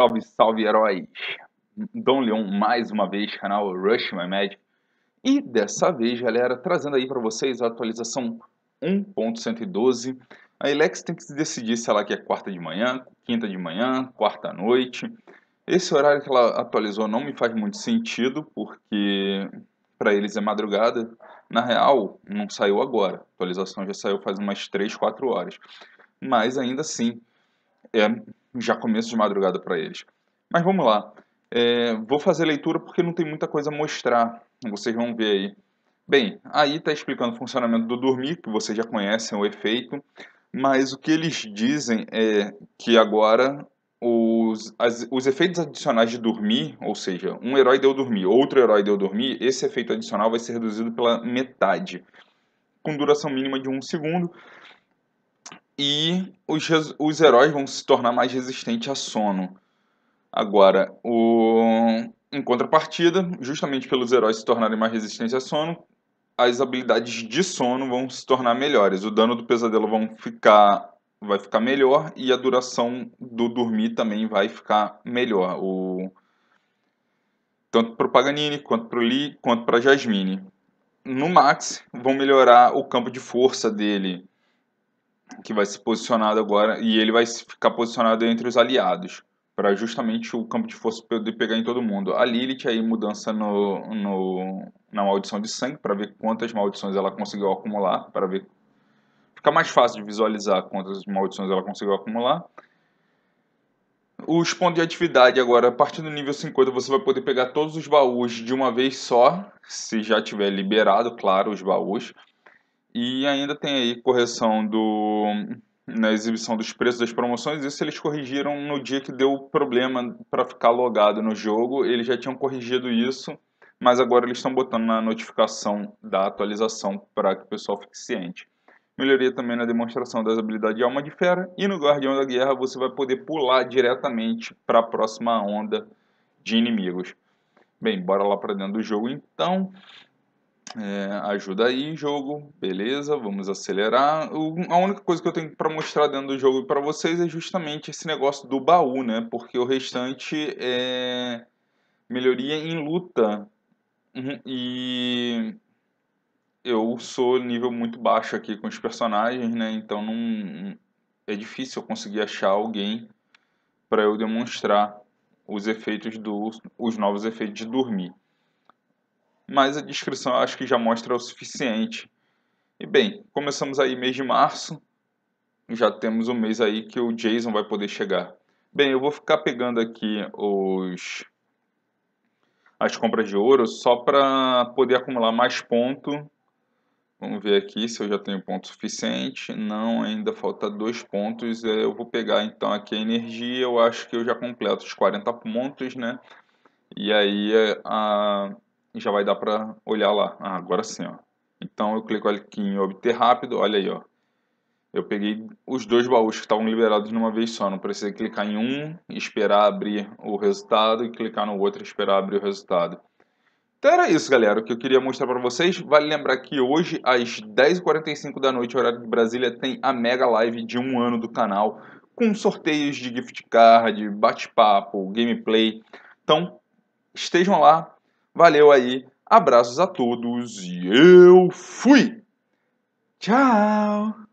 Salve, salve heróis! Dom Leon mais uma vez, canal Rush My Magic. E dessa vez, galera, trazendo aí para vocês a atualização 1.112. A Elex tem que se decidir se ela quer quarta de manhã, quinta de manhã, quarta à noite. Esse horário que ela atualizou não me faz muito sentido, porque para eles é madrugada. Na real, não saiu agora. A atualização já saiu faz umas 3, 4 horas. Mas ainda assim, é já começo de madrugada para eles. Mas vamos lá. É, vou fazer leitura porque não tem muita coisa a mostrar. Vocês vão ver aí. Bem, aí está explicando o funcionamento do dormir, que vocês já conhecem o efeito. Mas o que eles dizem é que agora os, as, os efeitos adicionais de dormir, ou seja, um herói deu dormir, outro herói deu dormir, esse efeito adicional vai ser reduzido pela metade, com duração mínima de um segundo e os, os heróis vão se tornar mais resistentes a sono. Agora, o, em contrapartida, justamente pelos heróis se tornarem mais resistentes a sono, as habilidades de sono vão se tornar melhores. O dano do pesadelo vão ficar, vai ficar melhor e a duração do dormir também vai ficar melhor. O, tanto para o Paganini, quanto para o Lee, quanto para Jasmine. No Max, vão melhorar o campo de força dele, que vai ser posicionado agora, e ele vai ficar posicionado entre os aliados, para justamente o campo de força poder pegar em todo mundo. A Lilith aí, mudança no, no na maldição de sangue, para ver quantas maldições ela conseguiu acumular, para ver... Fica mais fácil de visualizar quantas maldições ela conseguiu acumular. Os pontos de atividade agora, a partir do nível 50, você vai poder pegar todos os baús de uma vez só, se já tiver liberado, claro, os baús. E ainda tem aí correção do na exibição dos preços das promoções, isso eles corrigiram no dia que deu problema para ficar logado no jogo, eles já tinham corrigido isso, mas agora eles estão botando na notificação da atualização para que o pessoal fique ciente. Melhoria também na demonstração das habilidades de Alma de Fera, e no Guardião da Guerra você vai poder pular diretamente para a próxima onda de inimigos. Bem, bora lá para dentro do jogo então. É, ajuda aí, jogo, beleza, vamos acelerar. O, a única coisa que eu tenho para mostrar dentro do jogo para vocês é justamente esse negócio do baú, né? Porque o restante é melhoria em luta. Uhum. E eu sou nível muito baixo aqui com os personagens, né? Então não é difícil eu conseguir achar alguém para eu demonstrar os efeitos dos os novos efeitos de dormir mas a descrição acho que já mostra o suficiente. E bem, começamos aí mês de março, já temos um mês aí que o Jason vai poder chegar. Bem, eu vou ficar pegando aqui os as compras de ouro só para poder acumular mais ponto. Vamos ver aqui se eu já tenho ponto suficiente. Não, ainda falta dois pontos. É, eu vou pegar então aqui a energia. Eu acho que eu já completo os 40 pontos, né? E aí é, a, e já vai dar para olhar lá. Ah, agora sim, ó. Então eu clico aqui em obter rápido, olha aí, ó. Eu peguei os dois baús que estavam liberados numa vez só, não precisei clicar em um, esperar abrir o resultado e clicar no outro esperar abrir o resultado. Então era isso, galera, o que eu queria mostrar para vocês. Vale lembrar que hoje, às 10h45 da noite, horário de Brasília, tem a mega live de um ano do canal, com sorteios de gift card, bate-papo, gameplay. Então, estejam lá, Valeu aí, abraços a todos e eu fui! Tchau!